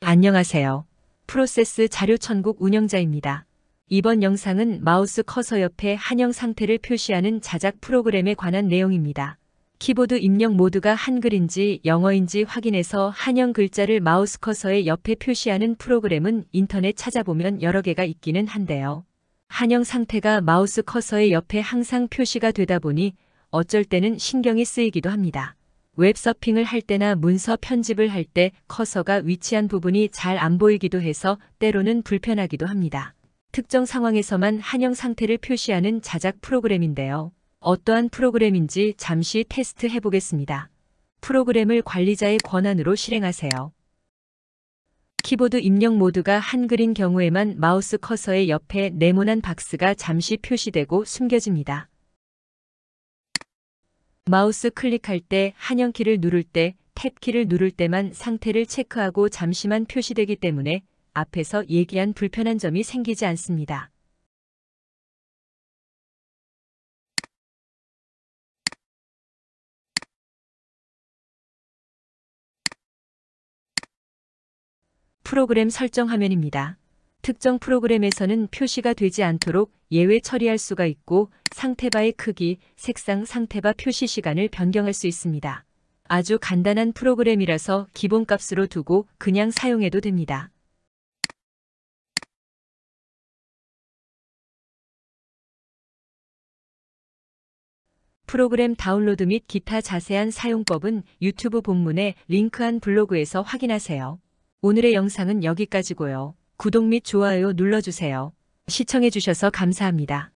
안녕하세요. 프로세스 자료천국 운영자입니다. 이번 영상은 마우스 커서 옆에 한영 상태를 표시하는 자작 프로그램에 관한 내용입니다. 키보드 입력 모드가 한글인지 영어인지 확인해서 한영 글자를 마우스 커서의 옆에 표시하는 프로그램은 인터넷 찾아보면 여러 개가 있기는 한데요. 한영 상태가 마우스 커서의 옆에 항상 표시가 되다 보니 어쩔 때는 신경이 쓰이기도 합니다. 웹서핑을 할 때나 문서 편집을 할 때 커서가 위치한 부분이 잘 안 보이기도 해서 때로는 불편하기도 합니다. 특정 상황에서만 한영 상태를 표시하는 자작 프로그램인데요. 어떠한 프로그램인지 잠시 테스트 해보겠습니다. 프로그램을 관리자의 권한으로 실행하세요. 키보드 입력 모드가 한글인 경우에만 마우스 커서의 옆에 네모난 박스가 잠시 표시되고 숨겨집니다. 마우스 클릭할 때 한영키를 누를 때 탭키를 누를 때만 상태를 체크하고 잠시만 표시되기 때문에 앞에서 얘기한 불편한 점이 생기지 않습니다. 프로그램 설정 화면입니다. 특정 프로그램에서는 표시가 되지 않도록 예외 처리할 수가 있고 상태바의 크기, 색상 상태바 표시 시간을 변경할 수 있습니다. 아주 간단한 프로그램이라서 기본값으로 두고 그냥 사용해도 됩니다. 프로그램 다운로드 및 기타 자세한 사용법은 유튜브 본문에 링크한 블로그에서 확인하세요. 오늘의 영상은 여기까지고요. 구독 및 좋아요 눌러주세요. 시청해주셔서 감사합니다.